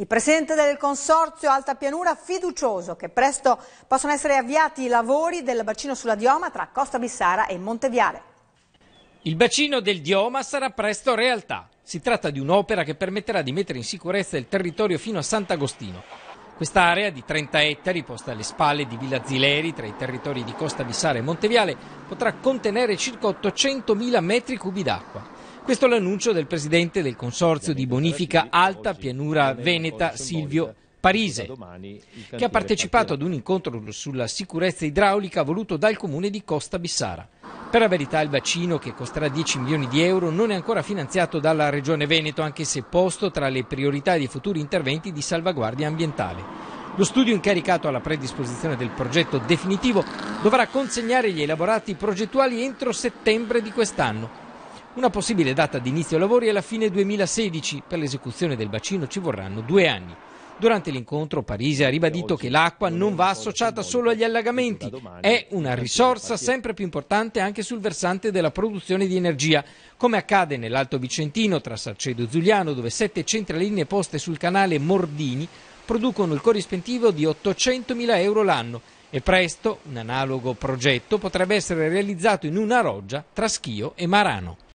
Il presidente del consorzio Alta Pianura fiducioso che presto possono essere avviati i lavori del bacino sulla Dioma tra Costa Bissara e Monteviale. Il bacino del Dioma sarà presto realtà. Si tratta di un'opera che permetterà di mettere in sicurezza il territorio fino a Sant'Agostino. Quest'area di 30 ettari, posta alle spalle di Villa Zileri, tra i territori di Costa Bissara e Monteviale, potrà contenere circa 800.000 metri cubi d'acqua. Questo è l'annuncio del presidente del consorzio di bonifica Alta Pianura Veneta, Silvio Parise, che ha partecipato ad un incontro sulla sicurezza idraulica voluto dal comune di Costa Bissara. Per la verità il vaccino, che costerà 10 milioni di euro, non è ancora finanziato dalla Regione Veneto, anche se posto tra le priorità dei futuri interventi di salvaguardia ambientale. Lo studio incaricato alla predisposizione del progetto definitivo dovrà consegnare gli elaborati progettuali entro settembre di quest'anno. Una possibile data di inizio lavori è la fine 2016, per l'esecuzione del bacino ci vorranno due anni. Durante l'incontro Parisi ha ribadito che l'acqua non va associata solo agli allagamenti, è una risorsa sempre più importante anche sul versante della produzione di energia, come accade nell'Alto Vicentino tra Sarcedo e Zuliano, dove sette centraline poste sul canale Mordini producono il corrispettivo di 800.000 euro l'anno e presto un analogo progetto potrebbe essere realizzato in una roggia tra Schio e Marano.